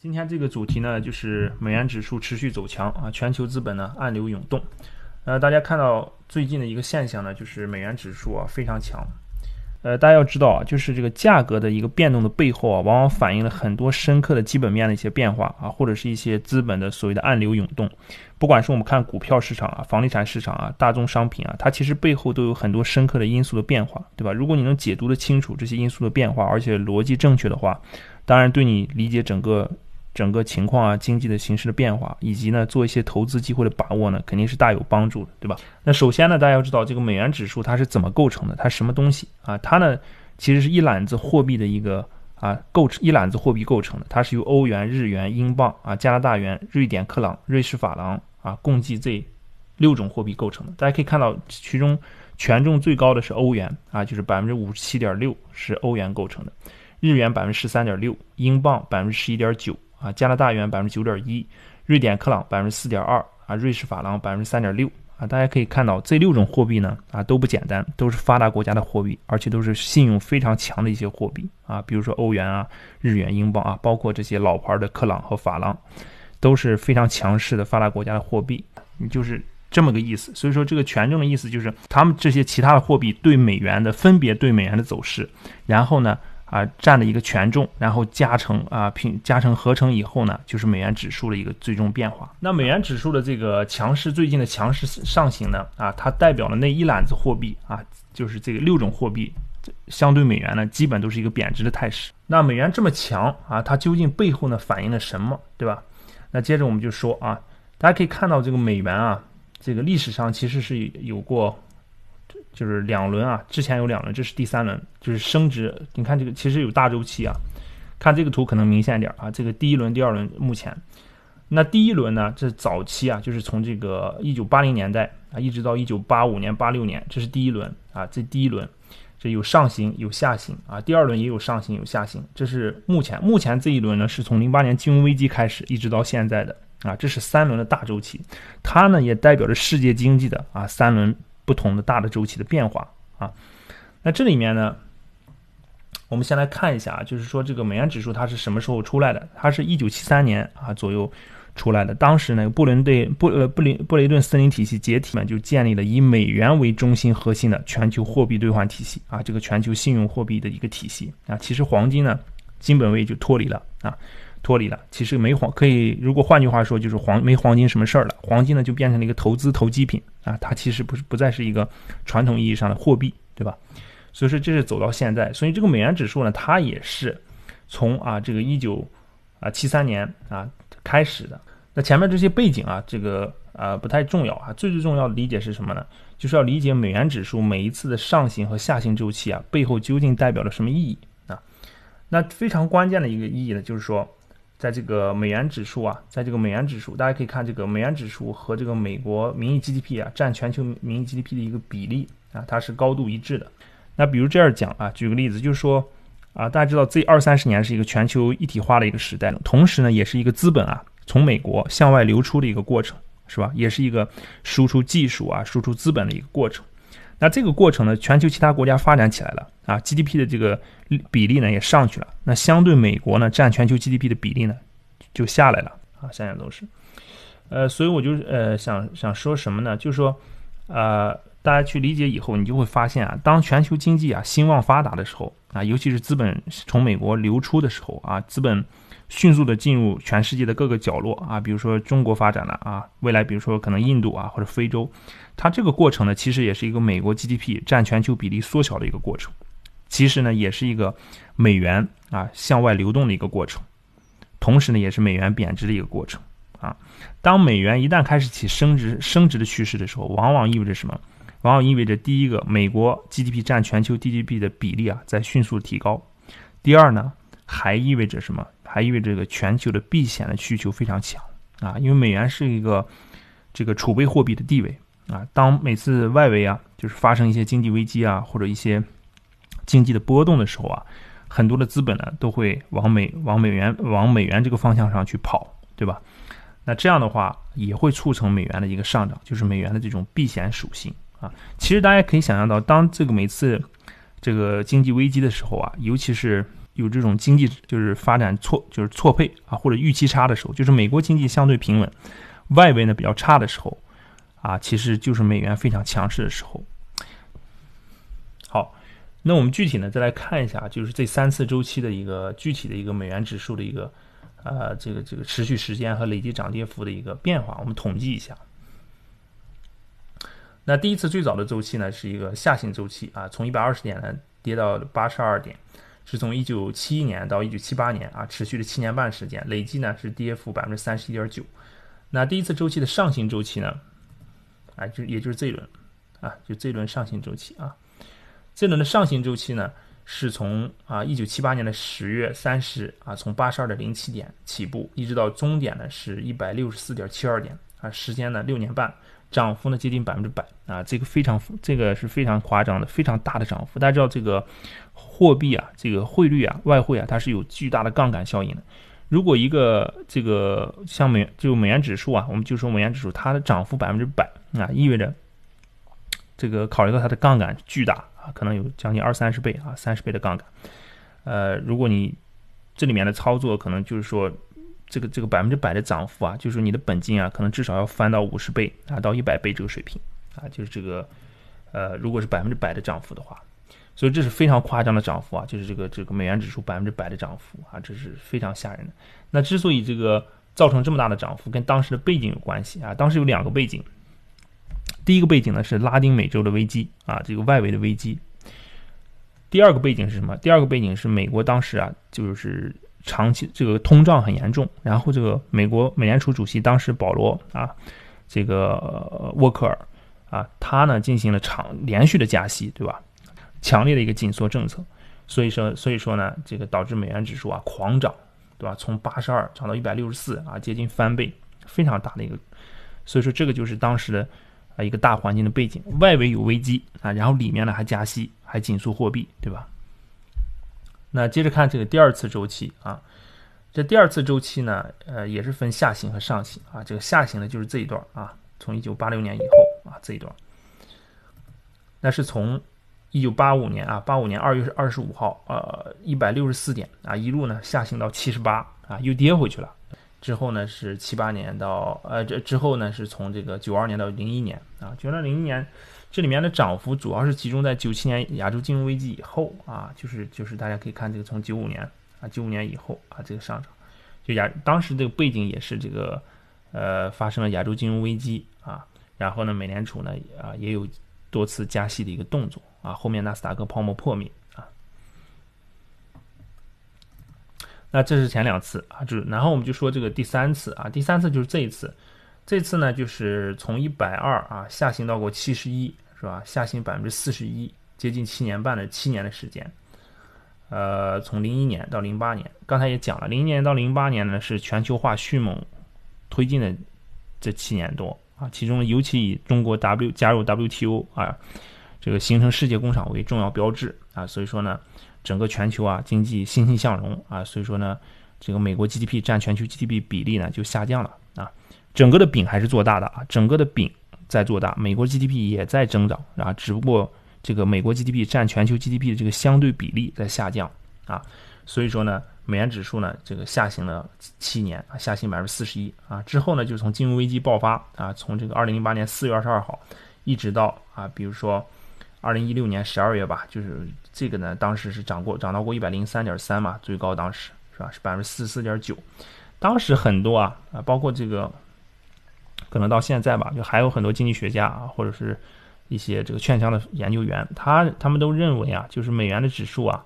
今天这个主题呢，就是美元指数持续走强啊，全球资本呢暗流涌动。呃，大家看到最近的一个现象呢，就是美元指数啊非常强。呃，大家要知道啊，就是这个价格的一个变动的背后啊，往往反映了很多深刻的基本面的一些变化啊，或者是一些资本的所谓的暗流涌动。不管是我们看股票市场啊、房地产市场啊、大宗商品啊，它其实背后都有很多深刻的因素的变化，对吧？如果你能解读得清楚这些因素的变化，而且逻辑正确的话，当然对你理解整个。整个情况啊，经济的形势的变化，以及呢做一些投资机会的把握呢，肯定是大有帮助的，对吧？那首先呢，大家要知道这个美元指数它是怎么构成的，它什么东西啊？它呢其实是一揽子货币的一个啊构成，一揽子货币构成的，它是由欧元、日元、英镑啊、加拿大元、瑞典克朗、瑞士法郎啊，共计这六种货币构成的。大家可以看到，其中权重最高的是欧元啊，就是百分之五十七点六是欧元构成的，日元百分之十三点六，英镑百分之十一点九。啊，加拿大元百分之九点一，瑞典克朗百分之四点二，啊，瑞士法郎百分之三点六，啊，大家可以看到这六种货币呢，啊都不简单，都是发达国家的货币，而且都是信用非常强的一些货币，啊，比如说欧元啊、日元、英镑啊，包括这些老牌的克朗和法郎，都是非常强势的发达国家的货币，你就是这么个意思。所以说这个权重的意思就是他们这些其他的货币对美元的分别对美元的走势，然后呢。啊，占了一个权重，然后加成啊，平加成合成以后呢，就是美元指数的一个最终变化。那美元指数的这个强势，最近的强势上行呢，啊，它代表了那一揽子货币啊，就是这个六种货币相对美元呢，基本都是一个贬值的态势。那美元这么强啊，它究竟背后呢反映了什么，对吧？那接着我们就说啊，大家可以看到这个美元啊，这个历史上其实是有过。就是两轮啊，之前有两轮，这是第三轮，就是升值。你看这个其实有大周期啊，看这个图可能明显点啊。这个第一轮、第二轮目前，那第一轮呢，这早期啊，就是从这个一九八零年代啊，一直到一九八五年、八六年，这是第一轮啊。这第一轮，这有上行有下行啊。第二轮也有上行有下行。这是目前目前这一轮呢，是从零八年金融危机开始一直到现在的啊。这是三轮的大周期，它呢也代表着世界经济的啊三轮。不同的大的周期的变化啊，那这里面呢，我们先来看一下啊，就是说这个美元指数它是什么时候出来的？它是一九七三年啊左右出来的。当时呢，布伦对布呃布林布雷顿森林体系解体嘛，就建立了以美元为中心核心的全球货币兑换体系啊，这个全球信用货币的一个体系啊。其实黄金呢，金本位就脱离了啊。脱离了，其实没黄可以，如果换句话说就是黄没黄金什么事儿了，黄金呢就变成了一个投资投机品啊，它其实不是不再是一个传统意义上的货币，对吧？所以说这是走到现在，所以这个美元指数呢，它也是从啊这个一九啊七三年啊开始的。那前面这些背景啊，这个啊不太重要啊，最最重要的理解是什么呢？就是要理解美元指数每一次的上行和下行周期啊背后究竟代表了什么意义啊？那非常关键的一个意义呢，就是说。在这个美元指数啊，在这个美元指数，大家可以看这个美元指数和这个美国名义 GDP 啊，占全球名义 GDP 的一个比例啊，它是高度一致的。那比如这样讲啊，举个例子，就是说啊，大家知道这二三十年是一个全球一体化的一个时代，同时呢，也是一个资本啊从美国向外流出的一个过程，是吧？也是一个输出技术啊、输出资本的一个过程。那这个过程呢，全球其他国家发展起来了啊，GDP 的这个比例呢也上去了。那相对美国呢，占全球 GDP 的比例呢就下来了啊，想想都是。呃，所以我就呃想想说什么呢？就是说啊，大家去理解以后，你就会发现啊，当全球经济啊兴旺发达的时候啊，尤其是资本从美国流出的时候啊，资本。迅速的进入全世界的各个角落啊，比如说中国发展了啊，未来比如说可能印度啊或者非洲，它这个过程呢其实也是一个美国 GDP 占全球比例缩小的一个过程，其实呢也是一个美元啊向外流动的一个过程，同时呢也是美元贬值的一个过程啊。当美元一旦开始起升值升值的趋势的时候，往往意味着什么？往往意味着第一个，美国 GDP 占全球 GDP 的比例啊在迅速提高，第二呢还意味着什么？还意味着这个全球的避险的需求非常强啊，因为美元是一个这个储备货币的地位啊。当每次外围啊，就是发生一些经济危机啊，或者一些经济的波动的时候啊，很多的资本呢都会往美往美元往美元这个方向上去跑，对吧？那这样的话也会促成美元的一个上涨，就是美元的这种避险属性啊。其实大家可以想象到，当这个每次这个经济危机的时候啊，尤其是。有这种经济就是发展错就是错配啊，或者预期差的时候，就是美国经济相对平稳，外围呢比较差的时候，啊，其实就是美元非常强势的时候。好，那我们具体呢再来看一下，就是这三次周期的一个具体的一个美元指数的一个呃这个这个持续时间和累计涨跌幅的一个变化，我们统计一下。那第一次最早的周期呢是一个下行周期啊，从一百二十点呢跌到八十二点。是从一九七一年到一九七八年啊，持续了七年半时间，累计呢是跌幅百分之三十一点九。那第一次周期的上行周期呢，啊，就也就是这一轮，啊，就这一轮上行周期啊，这轮的上行周期呢，是从啊一九七八年的十月三十啊，从八十二点零七点起步，一直到终点呢是一百六十四点七二点啊，时间呢六年半。涨幅呢接近百分之百啊，这个非常这个是非常夸张的，非常大的涨幅。大家知道这个货币啊，这个汇率啊，外汇啊，它是有巨大的杠杆效应的。如果一个这个像美就美元指数啊，我们就说美元指数，它的涨幅百分之百啊，意味着这个考虑到它的杠杆巨大啊，可能有将近二三十倍啊，三十倍的杠杆。呃，如果你这里面的操作，可能就是说。这个这个百分之百的涨幅啊，就是你的本金啊，可能至少要翻到五十倍，啊，到一百倍这个水平啊，就是这个，呃，如果是百分之百的涨幅的话，所以这是非常夸张的涨幅啊，就是这个这个美元指数百分之百的涨幅啊，这是非常吓人的。那之所以这个造成这么大的涨幅，跟当时的背景有关系啊，当时有两个背景，第一个背景呢是拉丁美洲的危机啊，这个外围的危机。第二个背景是什么？第二个背景是美国当时啊，就是。长期这个通胀很严重，然后这个美国美联储主席当时保罗啊，这个沃克尔啊，他呢进行了长连续的加息，对吧？强烈的一个紧缩政策，所以说所以说呢，这个导致美元指数啊狂涨，对吧？从八十二涨到一百六十四啊，接近翻倍，非常大的一个。所以说这个就是当时的啊一个大环境的背景，外围有危机啊，然后里面呢还加息还紧缩货币，对吧？那接着看这个第二次周期啊，这第二次周期呢，呃，也是分下行和上行啊。这个下行的就是这一段啊，从一九八六年以后啊，这一段，那是从一九八五年啊，八五年二月二十五号，呃，一百六十四点啊，一路呢下行到七十八啊，又跌回去了。之后呢是七八年到呃，这之后呢是从这个九二年到零一年啊，九二零一年。这里面的涨幅主要是集中在九七年亚洲金融危机以后啊，就是就是大家可以看这个从九五年啊九五年以后啊这个上涨，就亚当时这个背景也是这个，呃发生了亚洲金融危机啊，然后呢美联储呢啊也有多次加息的一个动作啊，后面纳斯达克泡沫破灭啊，那这是前两次啊，就是然后我们就说这个第三次啊，第三次就是这一次。这次呢，就是从一百二啊下行到过七十一，是吧？下行百分之四十一，接近七年半的七年的时间。呃，从零一年到零八年，刚才也讲了，零一年到零八年呢是全球化迅猛推进的这七年多啊，其中尤其以中国 W 加入 WTO 啊，这个形成世界工厂为重要标志啊，所以说呢，整个全球啊经济欣欣向荣啊，所以说呢，这个美国 GDP 占全球 GDP 比例呢就下降了。整个的饼还是做大的啊，整个的饼在做大，美国 GDP 也在增长啊，只不过这个美国 GDP 占全球 GDP 的这个相对比例在下降啊，所以说呢，美元指数呢这个下行了七年啊，下行百分之四十一啊，之后呢就从金融危机爆发啊，从这个二零零八年四月二十二号，一直到啊，比如说二零一六年十二月吧，就是这个呢当时是涨过涨到过一百零三点三嘛，最高当时是吧，是百分之四十四点九，当时很多啊啊，包括这个。可能到现在吧，就还有很多经济学家啊，或者是一些这个券商的研究员，他他们都认为啊，就是美元的指数啊，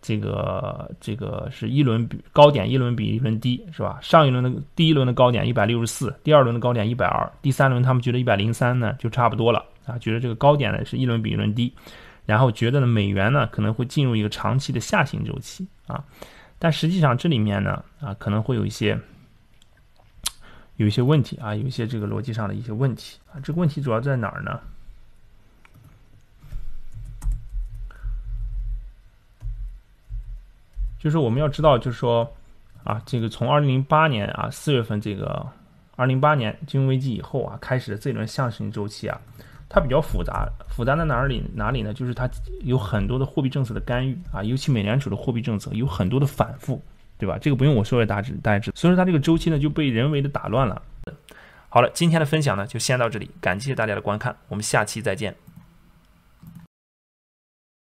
这个这个是一轮比高点一轮比一轮低，是吧？上一轮的第一轮的高点一百六十四，第二轮的高点一百二，第三轮他们觉得一百零三呢就差不多了啊，觉得这个高点呢是一轮比一轮低，然后觉得呢美元呢可能会进入一个长期的下行周期啊，但实际上这里面呢啊可能会有一些。有一些问题啊，有一些这个逻辑上的一些问题啊。这个问题主要在哪儿呢？就是我们要知道，就是说啊，这个从二零零八年啊四月份这个二零零八年金融危机以后啊，开始的这轮下行周期啊，它比较复杂。复杂在哪里？哪里呢？就是它有很多的货币政策的干预啊，尤其美联储的货币政策有很多的反复。对吧？这个不用我说，也大致大家知道。所以说，它这个周期呢就被人为的打乱了。好了，今天的分享呢就先到这里，感谢大家的观看，我们下期再见。